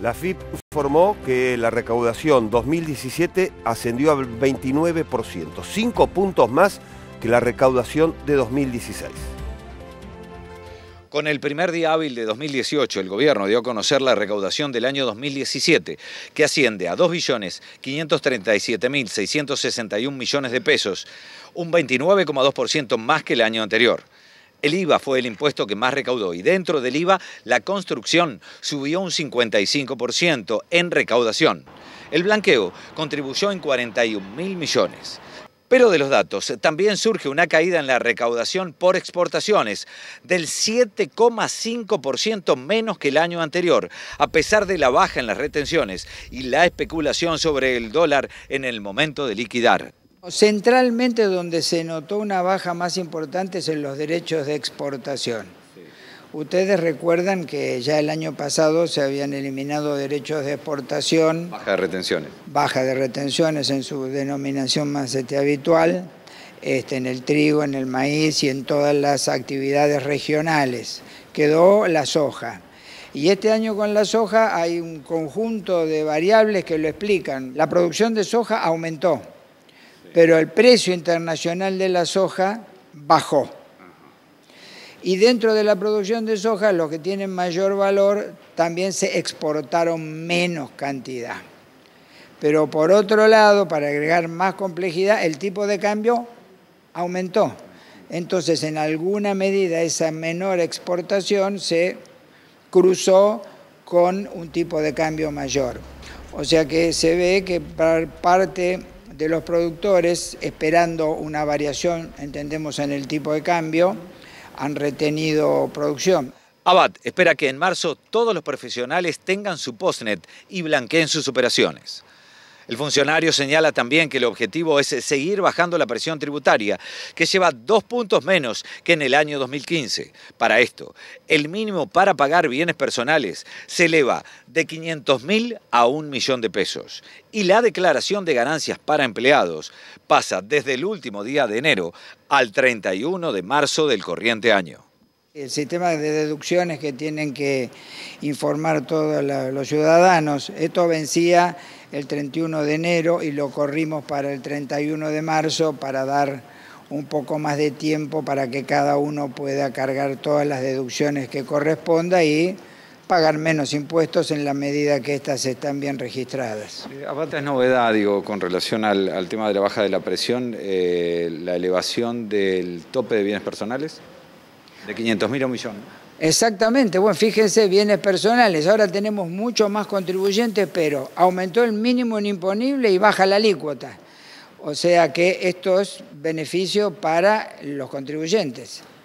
La FIP informó que la recaudación 2017 ascendió al 29%, 5 puntos más que la recaudación de 2016. Con el primer día hábil de 2018, el gobierno dio a conocer la recaudación del año 2017, que asciende a 2.537.661 millones de pesos, un 29,2% más que el año anterior. El IVA fue el impuesto que más recaudó y dentro del IVA la construcción subió un 55% en recaudación. El blanqueo contribuyó en 41 mil millones. Pero de los datos también surge una caída en la recaudación por exportaciones del 7,5% menos que el año anterior, a pesar de la baja en las retenciones y la especulación sobre el dólar en el momento de liquidar. Centralmente donde se notó una baja más importante es en los derechos de exportación. Ustedes recuerdan que ya el año pasado se habían eliminado derechos de exportación. Baja de retenciones. Baja de retenciones en su denominación más este, habitual, este, en el trigo, en el maíz y en todas las actividades regionales. Quedó la soja. Y este año con la soja hay un conjunto de variables que lo explican. La producción de soja aumentó pero el precio internacional de la soja bajó. Y dentro de la producción de soja, los que tienen mayor valor también se exportaron menos cantidad. Pero por otro lado, para agregar más complejidad, el tipo de cambio aumentó. Entonces, en alguna medida, esa menor exportación se cruzó con un tipo de cambio mayor. O sea que se ve que parte de los productores, esperando una variación, entendemos, en el tipo de cambio, han retenido producción. Abad espera que en marzo todos los profesionales tengan su postnet y blanqueen sus operaciones. El funcionario señala también que el objetivo es seguir bajando la presión tributaria, que lleva dos puntos menos que en el año 2015. Para esto, el mínimo para pagar bienes personales se eleva de 500 a un millón de pesos y la declaración de ganancias para empleados pasa desde el último día de enero al 31 de marzo del corriente año. El sistema de deducciones que tienen que informar todos los ciudadanos, esto vencía el 31 de enero y lo corrimos para el 31 de marzo para dar un poco más de tiempo para que cada uno pueda cargar todas las deducciones que corresponda y pagar menos impuestos en la medida que éstas están bien registradas. Aparte es novedad, digo, con relación al, tema de la baja de la presión, eh, la elevación del tope de bienes personales. De 500 mil Exactamente, bueno, fíjense, bienes personales. Ahora tenemos mucho más contribuyentes, pero aumentó el mínimo en imponible y baja la alícuota. O sea que esto es beneficio para los contribuyentes.